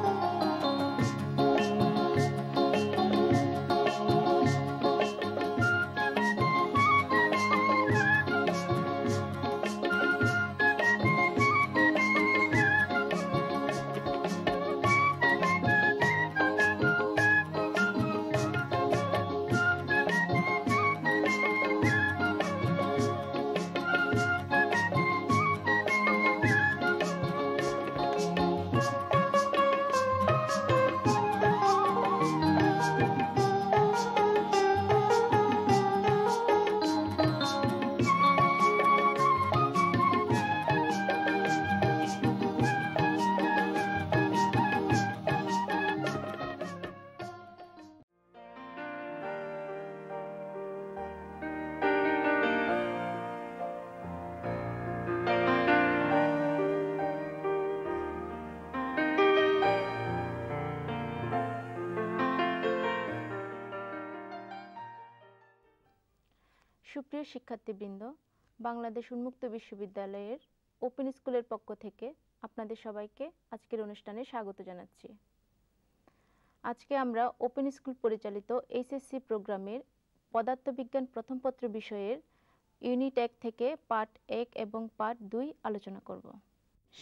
Thank you. সুপ্রিয় শিক্ষার্থীবৃন্দ বাংলাদেশ উন্মুক্ত বিশ্ববিদ্যালয়ের ওপেন স্কুলের পক্ষ থেকে আপনাদের সবাইকে আজকের অনুষ্ঠানে স্বাগত জানাচ্ছি আজকে আমরা ওপেন স্কুল পরিচালিত এইচএসসি প্রোগ্রামের পদার্থবিজ্ঞান প্রথম পত্র বিষয়ের ইউনিট এক থেকে পার্ট এক এবং পার্ট দুই আলোচনা করব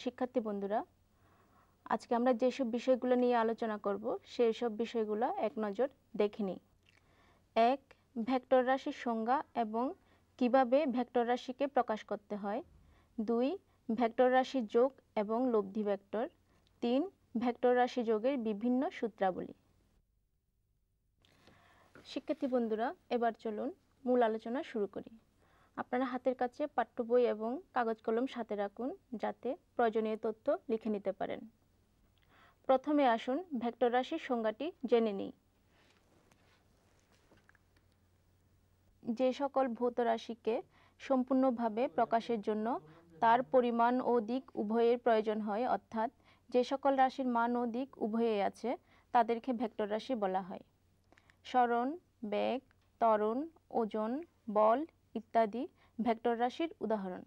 শিক্ষার্থী বন্ধুরা আজকে আমরা যেসব বিষয়গুলো নিয়ে আলোচনা করব সেই সব বিষয়গুলো এক নজর দেখে নিই এক ভেক্টর রাশির সংজ্ঞা এবং কিভাবে ভেক্টর রাশিকে প্রকাশ করতে হয় দুই ভেক্টর রাশির যোগ এবং লব্ধি ভেক্টর তিন ভেক্টর রাশি যোগের বিভিন্ন সূত্রাবলী শিক্ষার্থী বন্ধুরা এবার চলুন মূল আলোচনা শুরু করি আপনারা হাতের কাছে পাঠ্য বই এবং কাগজ কলম সাথে রাখুন যাতে প্রয়োজনীয় তথ্য লিখে নিতে পারেন প্রথমে আসুন ভেক্টর রাশির সংজ্ঞাটি জেনে নিই যে সকল ভৌতরাশিকে সম্পূর্ণভাবে প্রকাশের জন্য তার পরিমাণ ও দিক উভয়ের প্রয়োজন হয় অর্থাৎ যে সকল রাশির মান ও দিক উভয়ে আছে তাদেরকে ভেক্টর রাশি বলা হয় স্মরণ বেগ ত্বরণ ওজন বল ইত্যাদি ভেক্টর রাশির উদাহরণ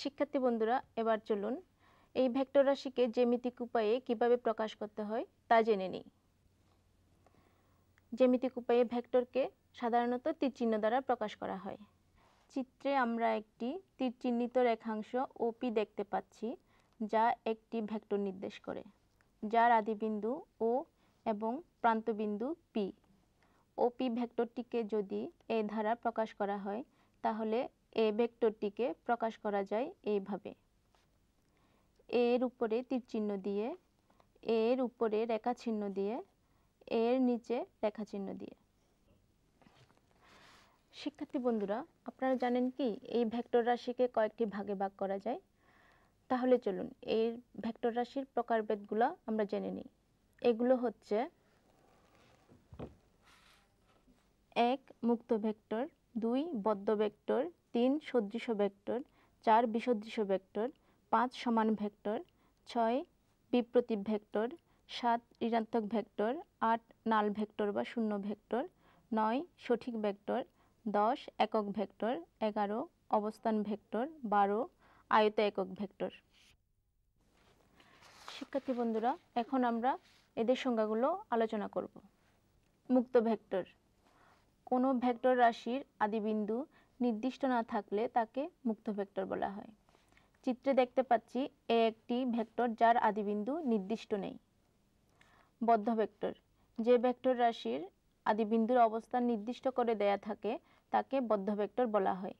শিক্ষার্থী বন্ধুরা এবার চলুন এই ভেক্টর রাশিকে জ্যামিতিক উপায়ে কিভাবে প্রকাশ করতে হয় তা জেনে নিই জ্যামিতিক উপায়ে ভেক্টরকে সাধারণত তীরচিহ্ন দ্বারা প্রকাশ করা হয় চিত্রে আমরা একটি তীরচিহ্নিত রেখাংশ ওপি দেখতে পাচ্ছি যা একটি ভেক্টর নির্দেশ করে যার আদিবিন্দু ও এবং প্রান্তবিন্দু পি ওপি ভেক্টরটিকে যদি এ ধারা প্রকাশ করা হয় তাহলে এ ভেক্টরটিকে প্রকাশ করা যায় এইভাবে এর উপরে তীরচিহ্ন দিয়ে এর উপরে রেখা চিহ্ন দিয়ে এর নিচে লেখা চিহ্ন দিয়ে শিক্ষার্থী বন্ধুরা আপনারা জানেন কি এই ভেক্টর রাশিকে কয়েকটি ভাগে ভাগ করা যায় তাহলে চলুন এই ভেক্টর রাশির প্রকারভেদগুলো আমরা জেনে নিই এগুলো হচ্ছে এক মুক্ত ভেক্টর দুই বদ্ধ ভেক্টর তিন সদৃশ ভেক্টর চার বিসদৃশ ভেক্টর পাঁচ সমান ভেক্টর ছয় বিপ্রতীপ ভেক্টর সাত ঋণাত্মক ভেক্টর আট নাল ভেক্টর বা শূন্য ভেক্টর নয় সঠিক ভেক্টর দশ একক ভেক্টর এগারো অবস্থান ভেক্টর বারো আয়ত একক ভেক্টর শিক্ষার্থী বন্ধুরা এখন আমরা এদের সংজ্ঞাগুলো আলোচনা করব মুক্ত ভেক্টর কোনো ভেক্টর রাশির আদিবিন্দু নির্দিষ্ট না থাকলে তাকে মুক্ত ভেক্টর বলা হয় চিত্রে দেখতে পাচ্ছি এ একটি ভেক্টর যার আদিবিন্দু নির্দিষ্ট নেই বদ্ধ ভেক্টর যে ভেক্টর রাশির আদিবিন্দুর অবস্থান নির্দিষ্ট করে দেয়া থাকে তাকে বদ্ধ ভেক্টর বলা হয়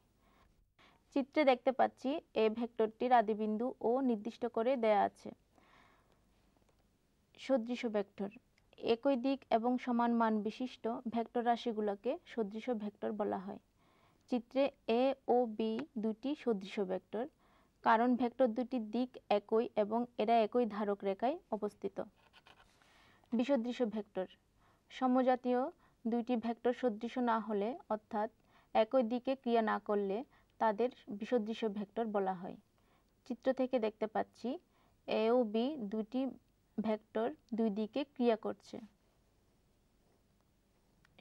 চিত্রে দেখতে পাচ্ছি এই ভেক্টরটির আদিবিন্দু ও নির্দিষ্ট করে দেয়া আছে সদৃশ ভেক্টর একই দিক এবং সমান মান বিশিষ্ট ভেক্টর রাশিগুলোকে সদৃশ ভেক্টর বলা হয় চিত্রে এ ও বি দুটি সদৃশ ভেক্টর কারণ ভেক্টর দুটির দিক একই এবং এরা একই ধারক রেখায় অবস্থিত বিসদৃশ ভেক্টর সমজাতীয় দুইটি ভেক্টর সদৃশ না হলে অর্থাৎ একই দিকে ক্রিয়া না করলে তাদের বিসদৃশ ভেক্টর বলা হয় চিত্র থেকে দেখতে পাচ্ছি এ ও বি দুটি ভেক্টর দুই দিকে ক্রিয়া করছে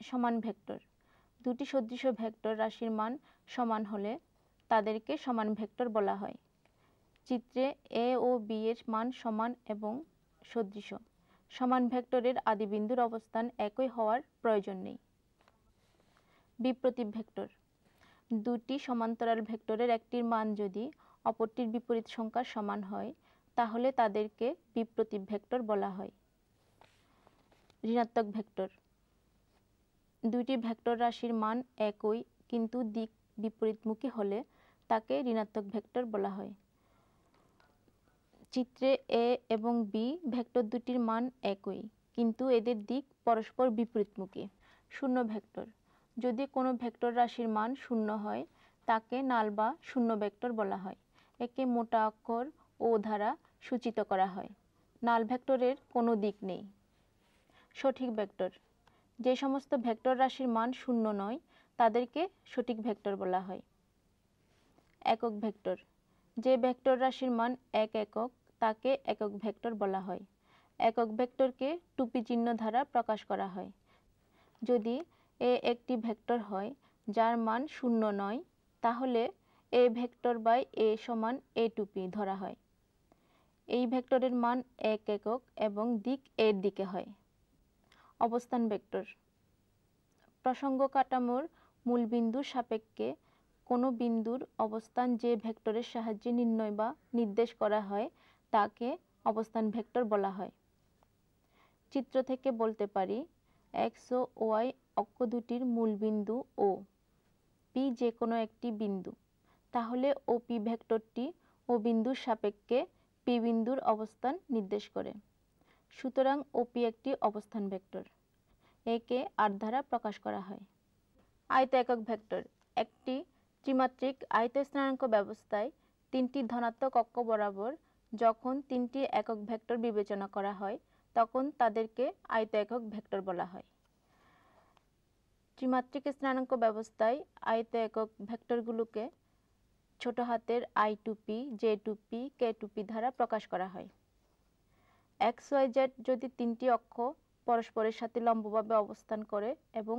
সমান ভেক্টর দুটি সদৃশ ভেক্টর রাশির মান সমান হলে তাদেরকে সমান ভেক্টর বলা হয় চিত্রে এ ও বি এর মান সমান এবং সদৃশ সমান ভেক্টরের আদিবিন্দুর অবস্থান একই হওয়ার প্রয়োজন নেই বিপ্রতীপ ভেক্টর দুটি সমান্তরাল ভেক্টরের একটির মান যদি অপরটির বিপরীত সংখ্যার সমান হয় তাহলে তাদেরকে বিপ্রতীপ ভেক্টর বলা হয় ঋণাত্মক ভেক্টর দুটি ভেক্টর রাশির মান একই কিন্তু দিক বিপরীতমুখী হলে তাকে ঋণাত্মক ভেক্টর বলা হয় চিত্রে এ এবং বি ভেক্টর দুটির মান একই কিন্তু এদের দিক পরস্পর বিপরীতমুখী শূন্য ভেক্টর যদি কোনো ভেক্টর রাশির মান শূন্য হয় তাকে নাল বা শূন্য ভেক্টর বলা হয় একে মোটা অক্ষর ও ধারা সূচিত করা হয় নাল ভেক্টরের কোনো দিক নেই সঠিক ভেক্টর যে সমস্ত ভেক্টর রাশির মান শূন্য নয় তাদেরকে সঠিক ভেক্টর বলা হয় একক ভেক্টর যে ভেক্টর রাশির মান এক একক তাকে একক ভেক্টর বলা হয় একক ভেক্টরকে টুপি চিহ্ন দ্বারা প্রকাশ করা হয় যদি এ একটি ভেক্টর হয় যার মান শূন্য নয় তাহলে এ ভেক্টর বাই এ সমান এ টুপি ধরা হয় এই ভেক্টরের মান এক একক এবং দিক এর দিকে হয় অবস্থান ভেক্টর প্রসঙ্গ কাঠামোর মূলবিন্দুর সাপেক্ষে কোনো বিন্দুর অবস্থান যে ভেক্টরের সাহায্যে নির্ণয় বা নির্দেশ করা হয় তাকে অবস্থান ভেক্টর বলা হয় চিত্র থেকে বলতে পারি এক্স ও ওয়াই অক্ষ দুটির মূল বিন্দু ও পি যে কোনো একটি বিন্দু তাহলে ওপি ভেক্টরটি ও বিন্দুর সাপেক্ষে পি বিন্দুর অবস্থান নির্দেশ করে সুতরাং ওপি একটি অবস্থান ভেক্টর একে আর দ্বারা প্রকাশ করা হয় আয়ত একক ভেক্টর একটি ত্রিমাত্রিক আয়ত স্থানাঙ্ক ব্যবস্থায় তিনটি ধনাত্মক অক্ষ বরাবর যখন তিনটি একক ভেক্টর বিবেচনা করা হয় তখন তাদেরকে আয়ত একক ভেক্টর বলা হয় ত্রিমাত্রিক স্থানাঙ্ক ব্যবস্থায় আয়ত একক ভেক্টরগুলোকে ছোট হাতের আই টুপি জে টুপি কে টুপি দ্বারা প্রকাশ করা হয় এক্স ওয়াই জেড যদি তিনটি অক্ষ পরস্পরের সাথে লম্বভাবে অবস্থান করে এবং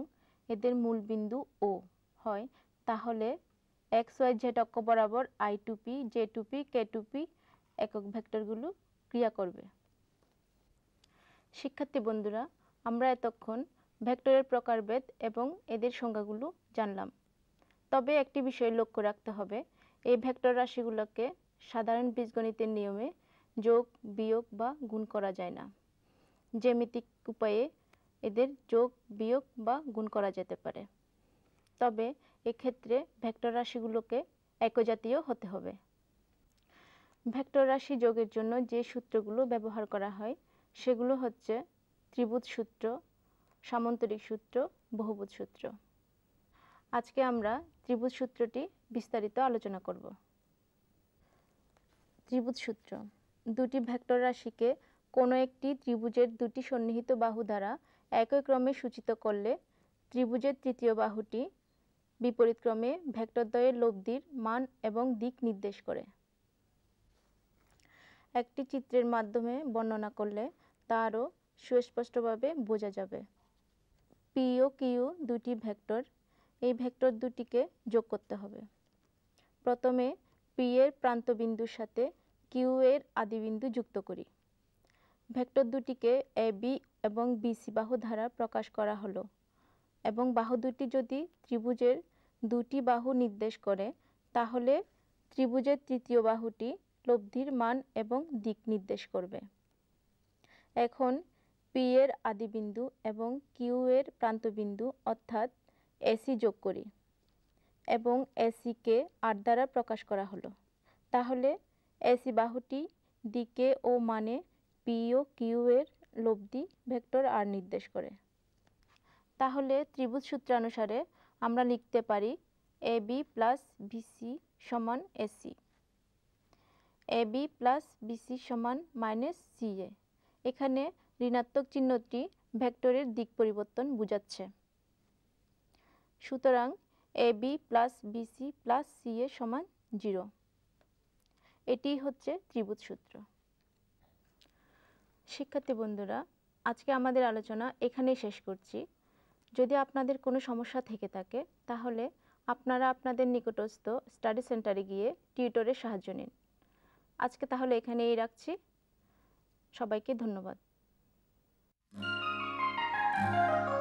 এদের মূল বিন্দু ও হয় তাহলে এক্স ওয়াই জেড অক্ষ বরাবর আই টুপি জে টুপি কে টুপি একক ভেক্টরগুলো ক্রিয়া করবে শিক্ষার্থী বন্ধুরা আমরা এতক্ষণ ভেক্টরের প্রকারভেদ এবং এদের সংজ্ঞাগুলো জানলাম তবে একটি বিষয় লক্ষ্য রাখতে হবে এই ভেক্টর রাশিগুলোকে সাধারণ বীজগণিতের নিয়মে যোগ বিয়োগ বা গুণ করা যায় না জ্যামিতিক উপায়ে এদের যোগ বিয়োগ বা গুণ করা যেতে পারে তবে এক্ষেত্রে ভেক্টর রাশিগুলোকে একজাতীয় হতে হবে ভেক্টর রাশি যোগের জন্য যে সূত্রগুলো ব্যবহার করা হয় সেগুলো হচ্ছে ত্রিভুজ সূত্র সামান্তরিক সূত্র বহুভুজ সূত্র আজকে আমরা ত্রিভুজ সূত্রটি বিস্তারিত আলোচনা করব ত্রিভুজ সূত্র দুটি ভেক্টর রাশিকে কোনো একটি ত্রিভুজের দুটি সন্নিহিত বাহু দ্বারা একই ক্রমে সূচিত করলে ত্রিভুজের তৃতীয় বাহুটি বিপরীত ক্রমে ভেক্টরদ্বয়ের লব্ধির মান এবং দিক নির্দেশ করে একটি চিত্রের মাধ্যমে বর্ণনা করলে তা আরও সুস্পষ্টভাবে বোঝা যাবে পি ও কিউ দুটি ভেক্টর এই ভেক্টর দুটিকে যোগ করতে হবে প্রথমে পি এর প্রান্তবিন্দুর সাথে কিউ এর আদিবিন্দু যুক্ত করি ভেক্টর দুটিকে এ বি এবং বিসি বাহু দ্বারা প্রকাশ করা হলো এবং বাহু দুটি যদি ত্রিভুজের দুটি বাহু নির্দেশ করে তাহলে ত্রিভুজের তৃতীয় বাহুটি লব্ধির মান এবং দিক নির্দেশ করবে এখন পি এর আদিবিন্দু এবং কিউ এর প্রান্তবিন্দু অর্থাৎ এসি যোগ করি এবং এসিকে আর দ্বারা প্রকাশ করা হলো তাহলে এসি বাহুটি দিকে ও মানে পি ও কিউ এর লব্ধি ভেক্টর আর নির্দেশ করে তাহলে ত্রিভুজ সূত্রানুসারে আমরা লিখতে পারি এ বি প্লাস বিসি সমান AC A B plus BC সমান মাইনাস সি এ এখানে ঋণাত্মক চিহ্নটি ভেক্টরের দিক পরিবর্তন বোঝাচ্ছে সুতরাং A B plus BC plus C A সমান জিরো এটি হচ্ছে ত্রিভুজ সূত্র শিক্ষার্থী বন্ধুরা আজকে আমাদের আলোচনা এখানেই শেষ করছি যদি আপনাদের কোনো সমস্যা থেকে থাকে তাহলে আপনারা আপনাদের নিকটস্থ স্টাডি সেন্টারে গিয়ে টিউটরের সাহায্য নিন আজকে তাহলে এখানেই রাখছি সবাইকে ধন্যবাদ